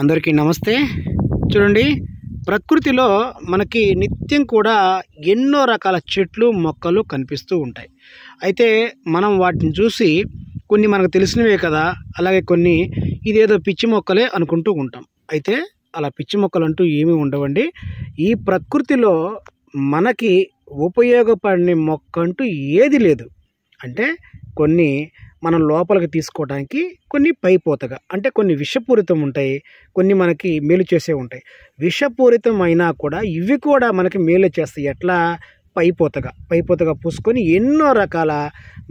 అందరికీ నమస్తే చూడండి ప్రకృతిలో మనకి నిత్యం కూడా ఎన్నో రకాల చెట్లు మొక్కలు కనిపిస్తూ ఉంటాయి అయితే మనం వాటిని చూసి కొన్ని మనకు తెలిసినవే కదా అలాగే కొన్ని ఇదేదో పిచ్చి మొక్కలే అనుకుంటూ ఉంటాం అయితే అలా పిచ్చి మొక్కలు అంటూ ఏమీ ఉండవండి ఈ ప్రకృతిలో మనకి ఉపయోగపడిన మొక్క అంటూ ఏది లేదు అంటే కొన్ని మనం లోపలికి తీసుకోవడానికి కొన్ని పైపోతగా అంటే కొన్ని విషపూరితం ఉంటాయి కొన్ని మనకి మేలు చేసే ఉంటాయి విషపూరితం అయినా కూడా ఇవి కూడా మనకి మేలు చేస్తాయి ఎట్లా పైపోతగా పైపోతగా పూసుకొని ఎన్నో రకాల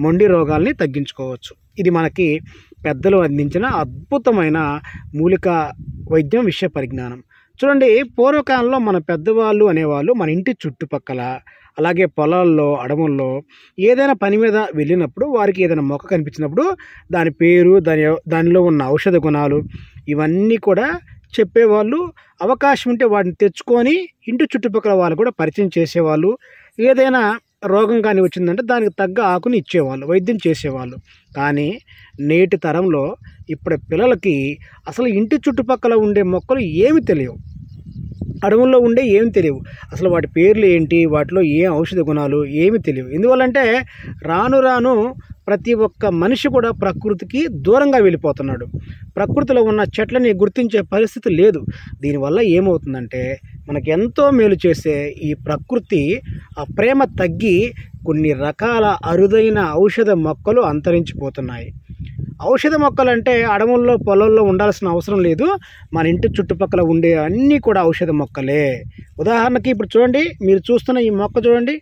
మొండి రోగాల్ని తగ్గించుకోవచ్చు ఇది మనకి పెద్దలు అందించిన అద్భుతమైన మూలిక వైద్యం విషయ పరిజ్ఞానం చూడండి పూర్వకాలంలో మన పెద్దవాళ్ళు అనేవాళ్ళు మన ఇంటి చుట్టుపక్కల అలాగే పొలాల్లో అడవుల్లో ఏదైనా పని మీద వెళ్ళినప్పుడు వారికి ఏదైనా మొక్క కనిపించినప్పుడు దాని పేరు దాని దానిలో ఉన్న ఔషధ గుణాలు ఇవన్నీ కూడా చెప్పేవాళ్ళు అవకాశం ఉంటే వాటిని తెచ్చుకొని ఇంటి చుట్టుపక్కల వాళ్ళు కూడా పరిచయం చేసేవాళ్ళు ఏదైనా రోగం కానీ వచ్చిందంటే దానికి తగ్గ ఆకుని ఇచ్చేవాళ్ళు వైద్యం చేసేవాళ్ళు కానీ నేటి తరంలో ఇప్పుడు పిల్లలకి అసలు ఇంటి చుట్టుపక్కల ఉండే మొక్కలు ఏమి తెలియవు అడవుల్లో ఉండే ఏమి తెలియవు అసలు వాటి పేర్లు ఏంటి వాటిలో ఏం ఔషధ గుణాలు ఏమి తెలియవు ఎందువల్లంటే రాను రాను ప్రతి ఒక్క మనిషి కూడా ప్రకృతికి దూరంగా వెళ్ళిపోతున్నాడు ప్రకృతిలో ఉన్న చెట్లని గుర్తించే పరిస్థితి లేదు దీనివల్ల ఏమవుతుందంటే మనకు ఎంతో మేలు చేసే ఈ ప్రకృతి ఆ ప్రేమ తగ్గి కొన్ని రకాల అరుదైన ఔషధ మొక్కలు అంతరించిపోతున్నాయి ఔషధ మొక్కలు అంటే అడవుల్లో పొలంలో ఉండాల్సిన అవసరం లేదు మన ఇంటి చుట్టుపక్కల ఉండే అన్నీ కూడా ఔషధ మొక్కలే ఉదాహరణకి ఇప్పుడు చూడండి మీరు చూస్తున్న ఈ మొక్క చూడండి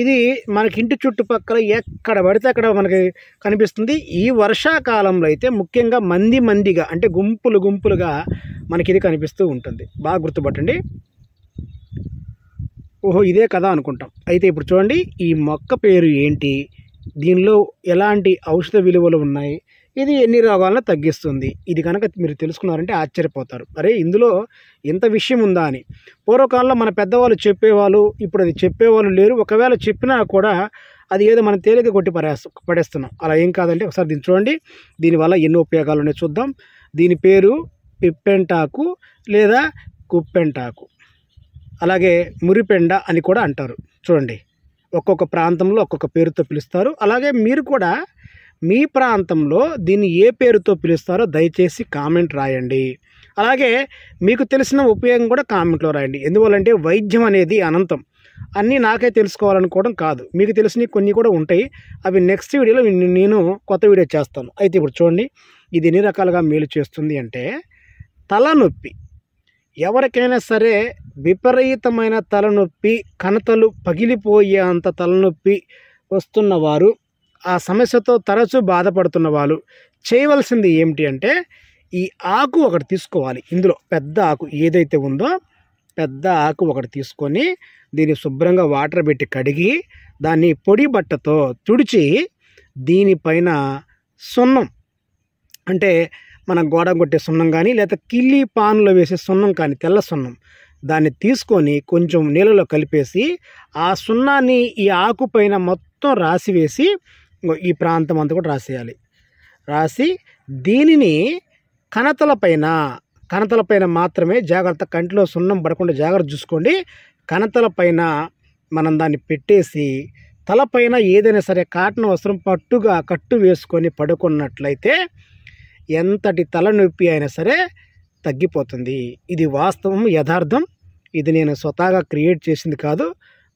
ఇది మనకి ఇంటి చుట్టుపక్కల ఎక్కడ పడితే అక్కడ మనకి కనిపిస్తుంది ఈ వర్షాకాలంలో అయితే ముఖ్యంగా మంది మందిగా అంటే గుంపులు గుంపులుగా మనకి ఇది కనిపిస్తూ ఉంటుంది బాగా గుర్తుపట్టండి ఓహో ఇదే కదా అనుకుంటాం అయితే ఇప్పుడు చూడండి ఈ మొక్క పేరు ఏంటి దీనిలో ఎలాంటి ఔషధ విలువలు ఉన్నాయి ఇది ఎన్ని రోగాలను తగ్గిస్తుంది ఇది కనుక మీరు తెలుసుకున్నారంటే ఆశ్చర్యపోతారు అరే ఇందులో ఇంత విషయం ఉందా అని పూర్వకాలంలో మన పెద్దవాళ్ళు చెప్పేవాళ్ళు ఇప్పుడు అది చెప్పేవాళ్ళు లేరు ఒకవేళ చెప్పినా కూడా అది ఏదో మనం తేలిక కొట్టి పడేస్తు పడేస్తున్నాం అలా ఏం కాదంటే ఒకసారి దీన్ని చూడండి దీనివల్ల ఎన్నో ఉపయోగాలు ఉన్నాయి చూద్దాం దీని పేరు పిప్పెంటాకు లేదా కుప్పెంటాకు అలాగే మురిపెండ అని కూడా అంటారు చూడండి ఒక్కొక్క ప్రాంతంలో ఒక్కొక్క పేరుతో పిలుస్తారు అలాగే మీరు కూడా మీ ప్రాంతంలో దీన్ని ఏ పేరుతో పిలుస్తారో దయచేసి కామెంట్ రాయండి అలాగే మీకు తెలిసిన ఉపయోగం కూడా కామెంట్లో రాయండి ఎందువల్లంటే వైద్యం అనేది అనంతం అన్నీ నాకే తెలుసుకోవాలనుకోవడం కాదు మీకు తెలిసినవి కొన్ని కూడా ఉంటాయి అవి నెక్స్ట్ వీడియోలో నేను కొత్త వీడియో చేస్తాను అయితే ఇప్పుడు చూడండి ఇది ఎన్ని రకాలుగా మేలు చేస్తుంది అంటే తలనొప్పి ఎవరికైనా సరే విపరీతమైన తలనొప్పి కణతలు పగిలిపోయే అంత తలనొప్పి వస్తున్నవారు ఆ సమస్యతో తరచూ బాధపడుతున్న వాళ్ళు చేయవలసింది ఏమిటి అంటే ఈ ఆకు ఒకటి తీసుకోవాలి ఇందులో పెద్ద ఆకు ఏదైతే ఉందో పెద్ద ఆకు ఒకటి తీసుకొని దీన్ని శుభ్రంగా వాటర్ పెట్టి కడిగి దాన్ని పొడి బట్టతో తుడిచి దీనిపైన సున్నం అంటే మనం గోడ కొట్టే సున్నం కానీ లేదా కిల్లి పానులో వేసే సున్నం కానీ తెల్ల సున్నం దాన్ని తీసుకొని కొంచెం నీళ్ళలో కలిపేసి ఆ సున్నాన్ని ఈ ఆకు పైన మొత్తం రాసి వేసి ఈ ప్రాంతం అంతా కూడా రాసేయాలి రాసి దీనిని కణతల పైన కణతల పైన మాత్రమే జాగ్రత్త కంటిలో సున్నం పడకుండా జాగ్రత్త చూసుకోండి కణతల పైన మనం దాన్ని పెట్టేసి తలపైన ఏదైనా సరే కాటన్ వస్త్రం పట్టుగా కట్టు వేసుకొని పడుకున్నట్లయితే ఎంతటి తలనొప్పి అయినా సరే తగ్గిపోతుంది ఇది వాస్తవం యథార్థం ఇది నేను స్వతహాగా క్రియేట్ చేసింది కాదు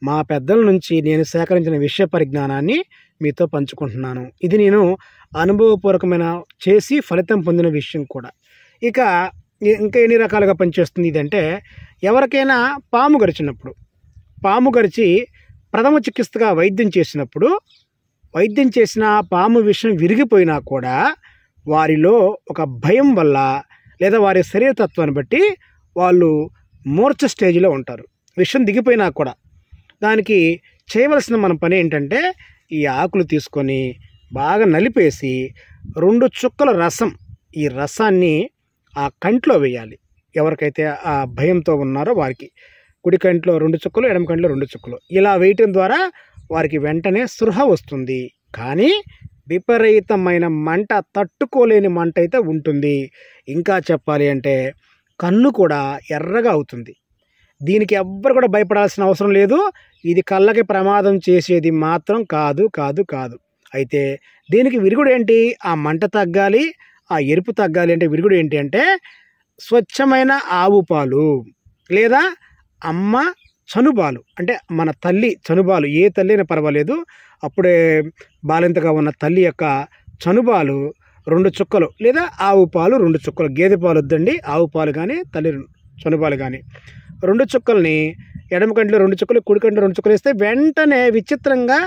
మా పెద్దల నుంచి నేను సేకరించిన విషయ పరిజ్ఞానాన్ని మీతో పంచుకుంటున్నాను ఇది నేను అనుభవపూర్వకమైన చేసి ఫలితం పొందిన విషయం కూడా ఇక ఇంకా ఎన్ని రకాలుగా పనిచేస్తుంది ఇదంటే ఎవరికైనా పాము గరిచినప్పుడు పాము గరిచి ప్రథమ చికిత్సగా వైద్యం చేసినప్పుడు వైద్యం చేసిన పాము విషయం విరిగిపోయినా కూడా వారిలో ఒక భయం వల్ల లేదా వారి శరీరతత్వాన్ని బట్టి వాళ్ళు మూర్ఛ స్టేజ్లో ఉంటారు విషం దిగిపోయినా కూడా దానికి చేయవలసిన మన పని ఏంటంటే ఈ ఆకులు తీసుకొని బాగా నలిపేసి రెండు చుక్కల రసం ఈ రసాన్ని ఆ కంట్లో వేయాలి ఎవరికైతే ఆ భయంతో ఉన్నారో వారికి కుడి కంట్లో రెండు చుక్కలు ఎడమ కంట్లో రెండు చుక్కలు ఇలా వేయటం ద్వారా వారికి వెంటనే సృహ వస్తుంది కానీ విపరీతమైన మంట తట్టుకోలేని మంట అయితే ఉంటుంది ఇంకా చెప్పాలి అంటే కన్ను కూడా ఎర్రగా అవుతుంది దీనికి ఎవ్వరు కూడా భయపడాల్సిన అవసరం లేదు ఇది కళ్ళకి ప్రమాదం చేసేది మాత్రం కాదు కాదు కాదు అయితే దీనికి విరుగుడు ఏంటి ఆ మంట తగ్గాలి ఆ ఎరుపు తగ్గాలి అంటే విరుగుడు ఏంటి అంటే స్వచ్ఛమైన ఆవు పాలు లేదా అమ్మ చనుబాలు అంటే మన తల్లి చనుబాలు ఏ తల్లి అయినా పర్వాలేదు అప్పుడే బాలింతగా ఉన్న తల్లి యొక్క చనుబాలు రెండు చుక్కలు లేదా ఆవు పాలు రెండు చుక్కలు గేదె పాలు వద్దండి ఆవు పాలు కానీ తల్లి చనుబాలు కానీ రెండు చుక్కల్ని ఎడమ కంటిలో రెండు చుక్కలు కుడి కంటిలో రెండు చుక్కలు వేస్తే వెంటనే విచిత్రంగా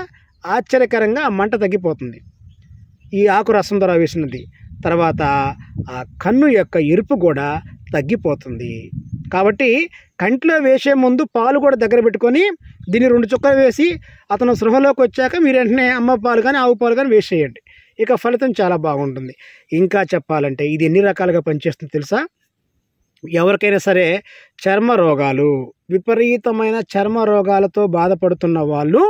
ఆశ్చర్యకరంగా మంట తగ్గిపోతుంది ఈ ఆకు రసం ద్వారా వేసినది తర్వాత ఆ కన్ను యొక్క ఎరుపు కూడా తగ్గిపోతుంది కాబట్టి కంటిలో వేసే ముందు పాలు కూడా దగ్గర పెట్టుకొని దీన్ని రెండు చుక్కలు వేసి అతను సృహలోకి వచ్చాక మీరు వెంటనే అమ్మ పాలు కానీ ఆవు పాలు కానీ వేసేయండి ఇక ఫలితం చాలా బాగుంటుంది ఇంకా చెప్పాలంటే ఇది ఎన్ని రకాలుగా పనిచేస్తుంది తెలుసా ఎవరికైనా సరే చర్మ రోగాలు విపరీతమైన చర్మ రోగాలతో బాధపడుతున్న వాళ్ళు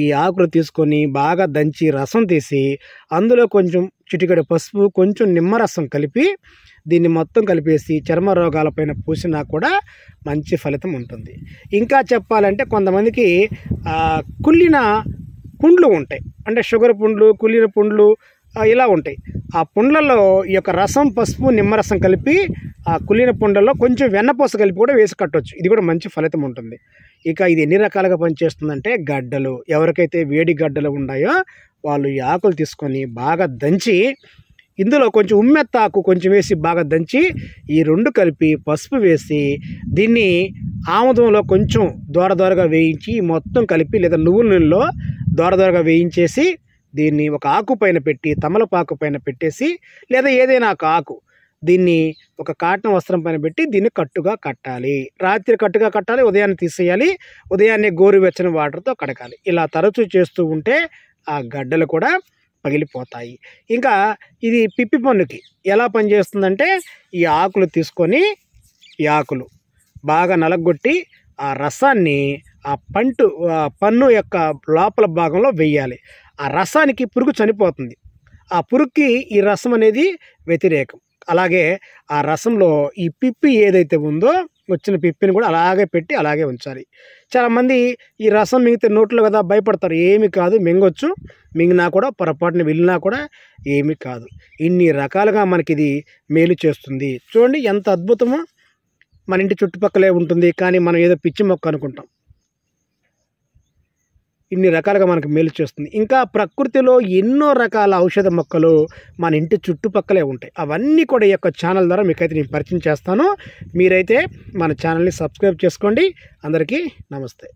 ఈ ఆకులు తీసుకొని బాగా దంచి రసం తీసి అందులో కొంచెం చిటికడ పసుపు కొంచెం నిమ్మరసం కలిపి దీన్ని మొత్తం కలిపేసి చర్మ రోగాలపైన పూసినా కూడా మంచి ఫలితం ఉంటుంది ఇంకా చెప్పాలంటే కొంతమందికి కుళ్ళిన పుండ్లు ఉంటాయి అంటే షుగర్ పుండ్లు కుళ్ళిన పుండ్లు ఇలా ఉంటాయి ఆ పుండ్లలో ఈ యొక్క రసం పసుపు నిమ్మరసం కలిపి ఆ కుళ్ళిన పుండ్లలో కొంచెం వెన్నపూస కలిపి కూడా వేసి కట్టవచ్చు ఇది కూడా మంచి ఫలితం ఉంటుంది ఇక ఇది ఎన్ని రకాలుగా పనిచేస్తుందంటే గడ్డలు ఎవరికైతే వేడి గడ్డలు ఉన్నాయో వాళ్ళు ఈ ఆకులు తీసుకొని బాగా దంచి ఇందులో కొంచెం ఉమ్మెత్తాకు కొంచెం వేసి బాగా దంచి ఈ రెండు కలిపి పసుపు వేసి దీన్ని ఆముదంలో కొంచెం దూర దూరగా వేయించి మొత్తం కలిపి లేదా నువ్వుల నీళ్ళలో దూర దూరగా వేయించేసి దీన్ని ఒక ఆకు పైన పెట్టి తమలపాకు పైన పెట్టేసి లేదా ఏదైనా ఒక ఆకు దీన్ని ఒక కాటన్ వస్త్రం పైన పెట్టి దీన్ని కట్టుగా కట్టాలి రాత్రి కట్టుగా కట్టాలి ఉదయాన్నే తీసేయాలి ఉదయాన్నే గోరువెచ్చని వాటర్తో కడగాలి ఇలా తరచూ చేస్తూ ఉంటే ఆ గడ్డలు కూడా పగిలిపోతాయి ఇంకా ఇది పిప్పి పన్నుకి ఎలా పనిచేస్తుందంటే ఈ ఆకులు తీసుకొని ఈ ఆకులు బాగా నలగొట్టి ఆ రసాన్ని ఆ పంటు పన్ను యొక్క లోపల భాగంలో వెయ్యాలి ఆ రసానికి పురుగు చనిపోతుంది ఆ పురుగుకి ఈ రసం అనేది వ్యతిరేకం అలాగే ఆ రసంలో ఈ పిప్పి ఏదైతే ఉందో వచ్చిన పిప్పిని కూడా అలాగే పెట్టి అలాగే ఉంచాలి చాలామంది ఈ రసం మిగితే నోట్లో కదా భయపడతారు ఏమి కాదు మింగొచ్చు మింగినా కూడా పొరపాటున వెళ్ళినా కూడా ఏమి కాదు ఇన్ని రకాలుగా మనకి ఇది మేలు చేస్తుంది చూడండి ఎంత అద్భుతమో మన ఇంటి చుట్టుపక్కలే ఉంటుంది కానీ మనం ఏదో పిచ్చి మొక్క అనుకుంటాం ఇన్ని రకాలుగా మనకు మేలు చేస్తుంది ఇంకా ప్రకృతిలో ఎన్నో రకాల ఔషధ మొక్కలు మన ఇంటి చుట్టుపక్కలే ఉంటాయి అవన్నీ కూడా ఈ యొక్క ఛానల్ ద్వారా మీకైతే నేను పరిచయం చేస్తాను మీరైతే మన ఛానల్ని సబ్స్క్రైబ్ చేసుకోండి అందరికీ నమస్తే